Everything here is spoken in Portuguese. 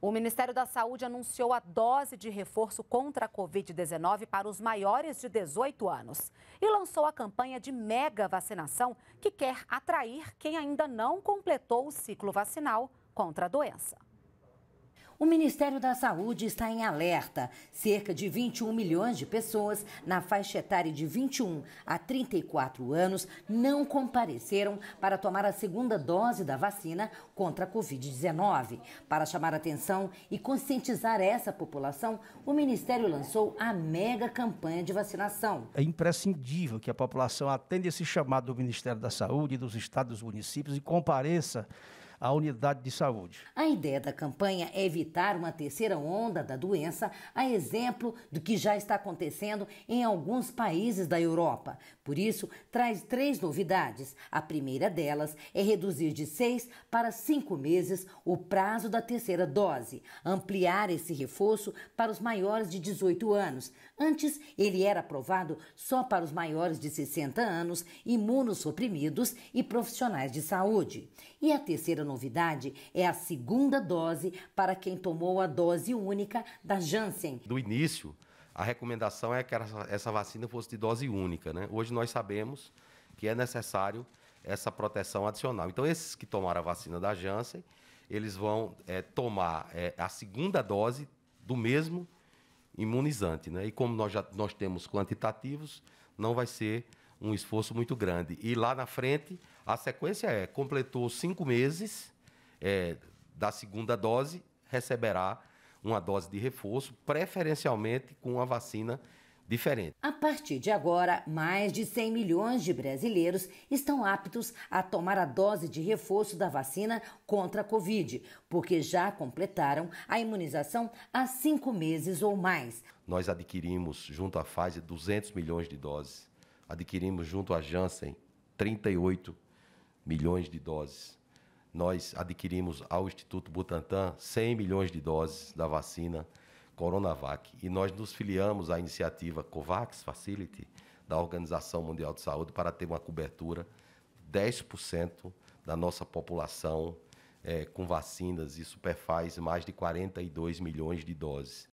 O Ministério da Saúde anunciou a dose de reforço contra a Covid-19 para os maiores de 18 anos e lançou a campanha de mega vacinação que quer atrair quem ainda não completou o ciclo vacinal contra a doença. O Ministério da Saúde está em alerta. Cerca de 21 milhões de pessoas na faixa etária de 21 a 34 anos não compareceram para tomar a segunda dose da vacina contra a Covid-19. Para chamar atenção e conscientizar essa população, o Ministério lançou a mega campanha de vacinação. É imprescindível que a população atenda esse chamado do Ministério da Saúde, dos estados e municípios e compareça à unidade de saúde. A ideia da campanha é evitar uma terceira onda da doença, a exemplo do que já está acontecendo em alguns países da Europa. Por isso, traz três novidades. A primeira delas é reduzir de seis para cinco meses o prazo da terceira dose, ampliar esse reforço para os maiores de 18 anos. Antes, ele era aprovado só para os maiores de 60 anos, imunossuprimidos e profissionais de saúde. E a terceira novidade é a segunda dose para quem tomou a dose única da Janssen. Do início, a recomendação é que essa vacina fosse de dose única. Né? Hoje nós sabemos que é necessário essa proteção adicional. Então, esses que tomaram a vacina da Janssen, eles vão é, tomar é, a segunda dose do mesmo imunizante. Né? E como nós já nós temos quantitativos, não vai ser um esforço muito grande. E lá na frente, a sequência é: completou cinco meses é, da segunda dose, receberá uma dose de reforço, preferencialmente com uma vacina diferente. A partir de agora, mais de 100 milhões de brasileiros estão aptos a tomar a dose de reforço da vacina contra a Covid, porque já completaram a imunização há cinco meses ou mais. Nós adquirimos, junto à fase 200 milhões de doses adquirimos junto à Janssen 38 milhões de doses. Nós adquirimos ao Instituto Butantan 100 milhões de doses da vacina Coronavac. E nós nos filiamos à iniciativa COVAX Facility da Organização Mundial de Saúde para ter uma cobertura 10% da nossa população é, com vacinas. Isso perfaz mais de 42 milhões de doses.